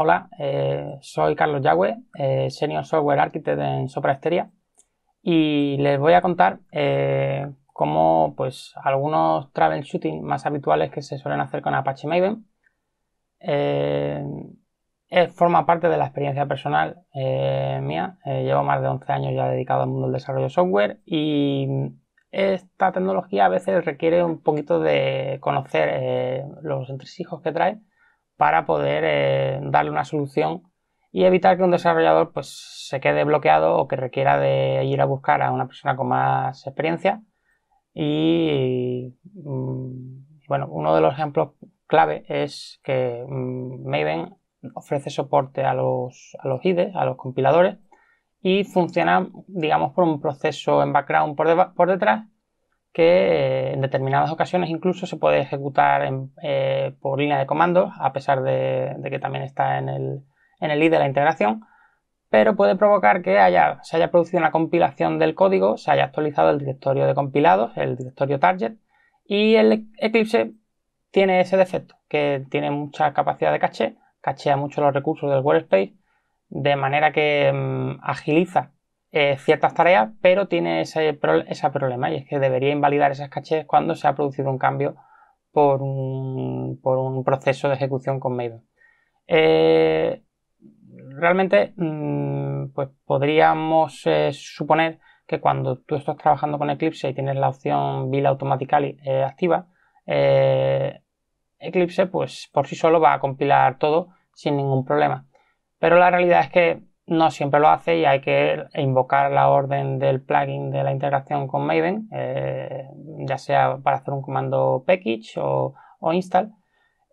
Hola, eh, soy Carlos Yagüe, eh, Senior Software Architect en Sopra Esteria y les voy a contar eh, cómo pues, algunos shooting más habituales que se suelen hacer con Apache Maven forma parte de la experiencia personal mía. llevo más de 11 años ya dedicado al mundo del desarrollo de software y esta tecnología a veces requiere un poquito de conocer los entresijos que trae para poder eh, darle una solución y evitar que un desarrollador pues, se quede bloqueado o que requiera de ir a buscar a una persona con más experiencia. Mm, bueno, uno de los ejemplos clave es que mm, Maven ofrece soporte a los, a los IDE, a los compiladores, y funciona, digamos, por un proceso en background por, por detrás que eh, en determinadas ocasiones incluso se puede ejecutar eh, por línea de comandos, a pesar de, que también está en el, en de la integración, pero puede provocar que haya, se haya producido una compilación del código, se haya actualizado el directorio de compilados, el directorio target, y el Eclipse tiene ese defecto, que tiene mucha capacidad de caché, cachea mucho los recursos del workspace, de manera que mm, agiliza eh, ciertas tareas, pero tiene ese, problema y es que debería invalidar esas cachés cuando se ha producido un cambio por un, proceso de ejecución con Maven. Eh, realmente, mm, pues podríamos eh, suponer que cuando tú estás trabajando con Eclipse y tienes la opción Build Automatically activa, Eclipse pues por sí solo va a compilar todo sin ningún problema. Pero la realidad es que no siempre lo hace y hay que invocar la orden del plugin de la integración con Maven, eh, ya sea para hacer un comando package o, install.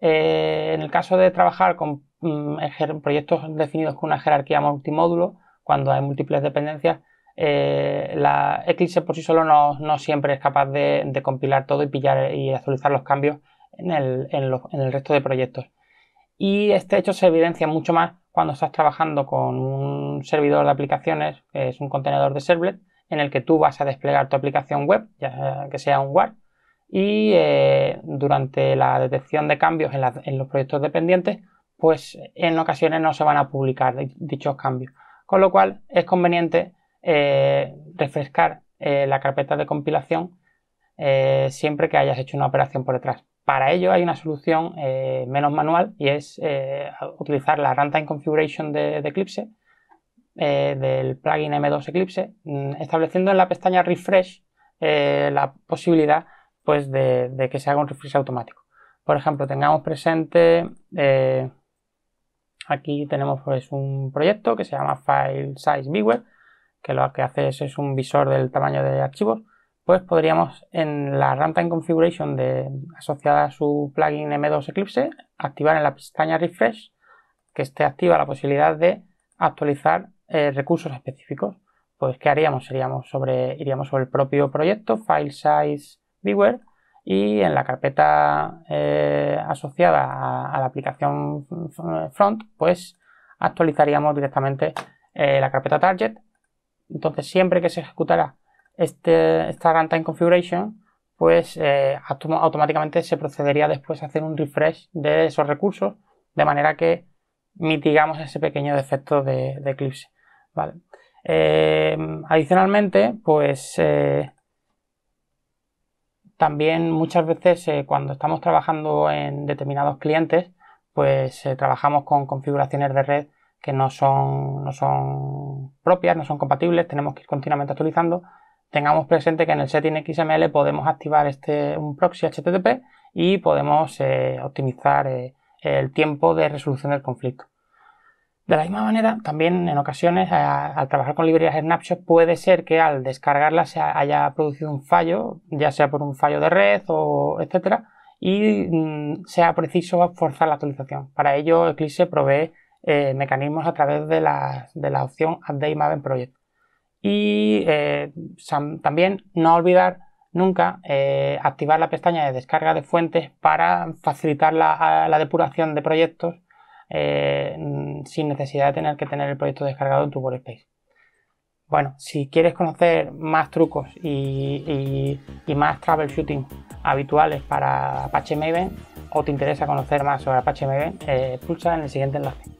Eh, en el caso de trabajar con mm, proyectos definidos con una jerarquía multimódulo, cuando hay múltiples dependencias, eh, la Eclipse por sí solo no, siempre es capaz de, compilar todo y pillar y actualizar los cambios en el resto de proyectos. Y este hecho se evidencia mucho más cuando estás trabajando con un servidor de aplicaciones, que es un contenedor de servlet, en el que tú vas a desplegar tu aplicación web, ya que sea un WAR, y eh, durante la detección de cambios en, los proyectos dependientes, pues en ocasiones no se van a publicar dichos cambios. Con lo cual es conveniente eh, refrescar eh, la carpeta de compilación siempre que hayas hecho una operación por detrás. Para ello hay una solución eh, menos manual y es eh, utilizar la runtime configuration de, Eclipse, eh, del plugin M2 Eclipse, mm, estableciendo en la pestaña refresh la posibilidad pues, de, que se haga un refresh automático. Por ejemplo, tengamos presente, aquí tenemos pues, un proyecto que se llama File Size Viewer, que lo que hace es un visor del tamaño de archivos pues podríamos en la Runtime Configuration asociada a su plugin M2 Eclipse activar en la pestaña Refresh que esté activa la posibilidad de actualizar eh, recursos específicos. Pues, ¿qué haríamos? Seríamos sobre, iríamos sobre el propio proyecto, File Size Viewer, y en la carpeta eh, asociada a, la aplicación eh, Front, pues actualizaríamos directamente la carpeta Target. Entonces, siempre que se ejecutara este, esta runtime configuration, pues eh, automáticamente se procedería después a hacer un refresh de esos recursos, de manera que mitigamos ese pequeño defecto de, Eclipse. Eh, adicionalmente, pues eh, también muchas veces cuando estamos trabajando en determinados clientes, pues trabajamos con configuraciones de red que no son, no son propias, no son compatibles, tenemos que ir continuamente actualizando tengamos presente que en el setting XML podemos activar este, un proxy HTTP y podemos eh, optimizar eh, el tiempo de resolución del conflicto. De la misma manera, también en ocasiones al trabajar con librerías Snapshot puede ser que al descargarla se haya producido un fallo, ya sea por un fallo de red o etcétera, y mm, sea preciso forzar la actualización. Para ello, Eclipse provee eh, mecanismos a través de la, de la opción Update Maven Project y eh, también no olvidar nunca eh, activar la pestaña de descarga de fuentes para facilitar la, depuración de proyectos eh, sin necesidad de tener que tener el proyecto descargado en tu workspace. Bueno, si quieres conocer más trucos y, más troubleshooting habituales para Apache Maven o te interesa conocer más sobre Apache Maven, pulsa en el siguiente enlace.